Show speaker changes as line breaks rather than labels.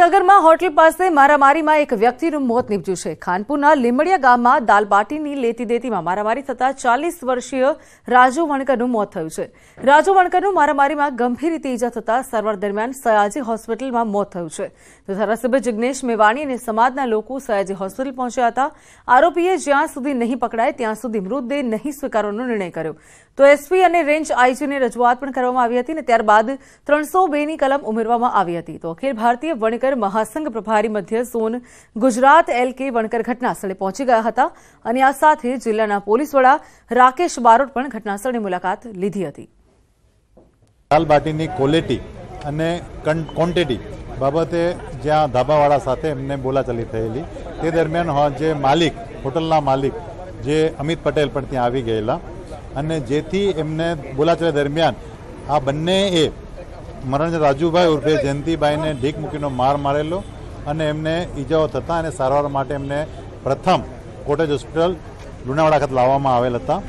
મહીસાગરમાં hotel પાસે મારામારીમાં એક વ્યક્તિનું મોત નીપજ્યું છે ખાનપુરના લીમડિયા ગામમાં દાલબાટીની લેતી દેતીમાં મારામારી થતાં ચાલીસ વર્ષીય રાજુ વણકરનું મોત થયું છે રાજુ વણકરનું મારામારીમાં ગંભીર રીતે ઇજા થતાં સારવાર દરમિયાન સયાજી હોસ્પિટલમાં મોત થયું છે તો ધારાસભ્ય જિજ્ઞેશ મેવાણી અને સમાજના લોકો સયાજી હોસ્પિટલ પહોંચ્યા હતા આરોપીએ જ્યાં સુધી નહીં પકડાય ત્યાં સુધી મૃતદેહ નહીં સ્વીકારવાનો નિર્ણય કર્યો તો એસપી અને રેન્જ આઈજીને રજૂઆત પણ કરવામાં આવી હતી અને ત્યારબાદ ત્રણસો બેની કલમ ઉમેરવામાં આવી હતી તો અખિલ ભારતીય વણકર મહાસંઘ પ્રભારી મધ્ય ઝોન ગુજરાત એલ કે વણકર ઘટનાસ્થળે પહોંચી ગયા હતા અને આ સાથે જિલ્લાના પોલીસ વડા રાકેશ બારોટ પણ ઘટનાસ્થળની મુલાકાત લીધી હતી
દાલબાટીની ક્વોલિટી અને ક્વોન્ટિટી બાબતે જ્યાં ધાબાવાળા સાથે એમને બોલાચાલી થયેલી તે દરમિયાન જે માલિક હોટલના માલિક જે અમિત પટેલ પણ ત્યાં આવી ગયેલા અને જેથી એમને બોલાચાલી દરમિયાન આ બંનેએ મરણ રાજુભાઈ ઉર્ફે જયંતિભાઈને ઢીક મૂકીનો માર મારેલો અને એમને ઈજાઓ થતાં અને સારવાર માટે એમને પ્રથમ કોટેજ હોસ્પિટલ લુણાવાડા ખાતે લાવવામાં આવેલ હતા